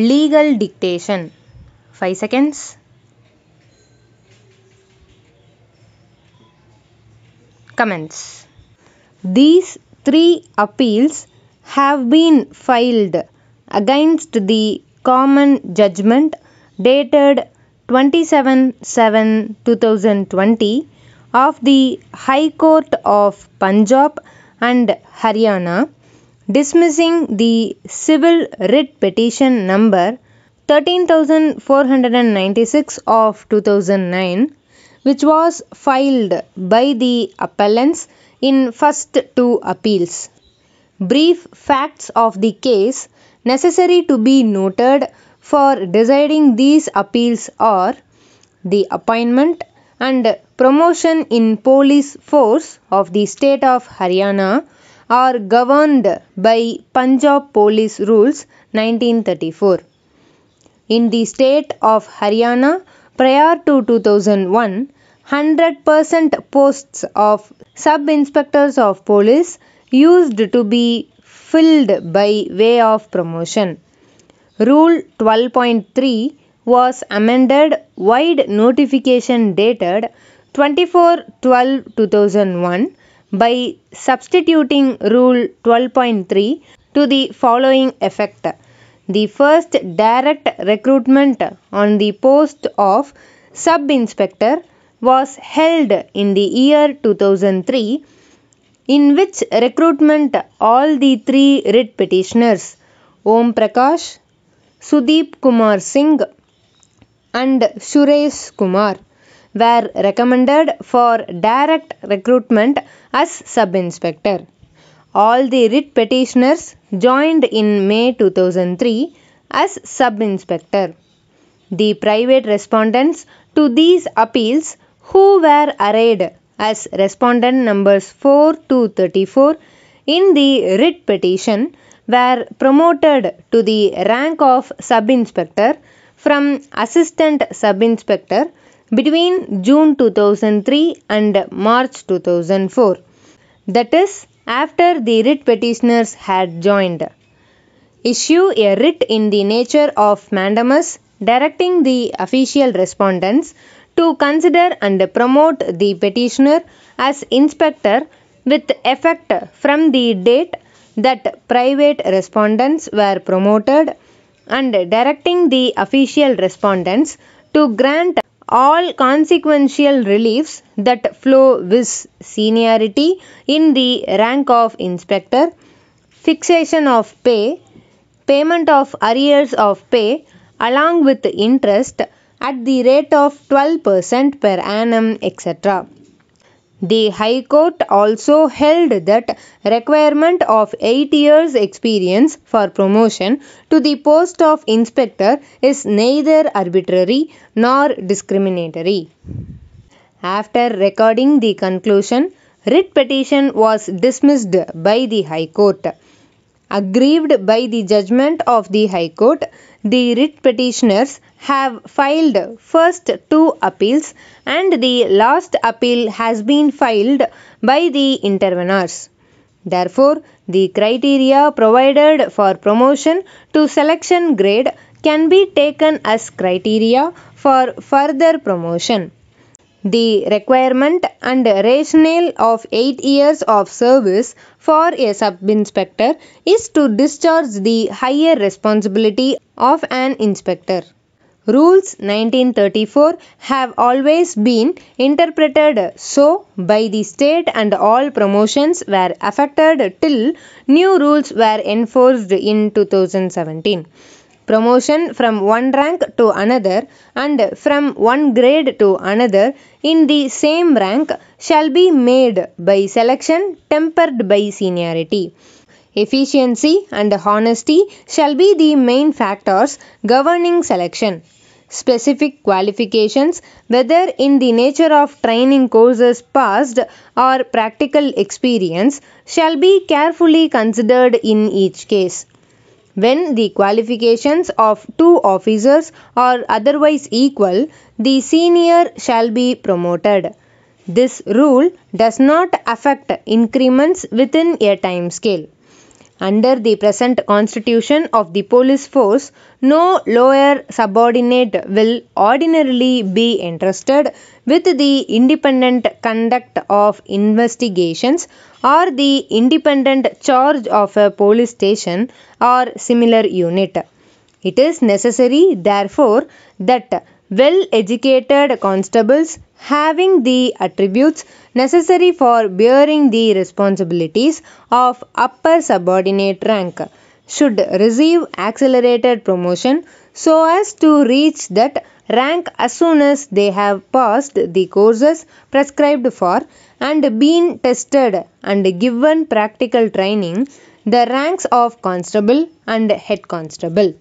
legal dictation 5 seconds comments these three appeals have been filed against the common judgment dated 27 7 2020 of the High Court of Punjab and Haryana dismissing the civil writ petition number 13496 of 2009 which was filed by the appellants in first two appeals. Brief facts of the case necessary to be noted for deciding these appeals are the appointment and promotion in police force of the state of Haryana are governed by Punjab Police Rules 1934. In the state of Haryana, prior to 2001, 100% posts of sub inspectors of police used to be filled by way of promotion. Rule 12.3 was amended wide notification dated 24 12 2001 by substituting rule 12.3 to the following effect. The first direct recruitment on the post of sub-inspector was held in the year 2003 in which recruitment all the three writ petitioners Om Prakash, Sudeep Kumar Singh and Suresh Kumar were recommended for direct recruitment as sub-inspector. All the writ petitioners joined in May 2003 as sub-inspector. The private respondents to these appeals who were arrayed as respondent numbers 4 to 34 in the writ petition were promoted to the rank of sub-inspector from assistant sub-inspector between June 2003 and March 2004. That is, after the writ petitioners had joined. Issue a writ in the nature of mandamus directing the official respondents to consider and promote the petitioner as inspector with effect from the date that private respondents were promoted and directing the official respondents to grant all consequential reliefs that flow with seniority in the rank of inspector, fixation of pay, payment of arrears of pay along with interest at the rate of 12% per annum etc. The High Court also held that requirement of 8 years experience for promotion to the post of inspector is neither arbitrary nor discriminatory. After recording the conclusion, writ petition was dismissed by the High Court. Aggrieved by the judgment of the High Court, the writ petitioners have filed first two appeals and the last appeal has been filed by the interveners. Therefore, the criteria provided for promotion to selection grade can be taken as criteria for further promotion the requirement and rationale of 8 years of service for a sub-inspector is to discharge the higher responsibility of an inspector. Rules 1934 have always been interpreted so by the state and all promotions were affected till new rules were enforced in 2017 promotion from one rank to another and from one grade to another in the same rank shall be made by selection tempered by seniority. Efficiency and honesty shall be the main factors governing selection. Specific qualifications, whether in the nature of training courses passed or practical experience, shall be carefully considered in each case. When the qualifications of two officers are otherwise equal, the senior shall be promoted. This rule does not affect increments within a time scale. Under the present constitution of the police force, no lower subordinate will ordinarily be entrusted with the independent conduct of investigations or the independent charge of a police station or similar unit. It is necessary, therefore, that well educated constables having the attributes necessary for bearing the responsibilities of upper subordinate rank should receive accelerated promotion so as to reach that rank as soon as they have passed the courses prescribed for and been tested and given practical training the ranks of constable and head constable.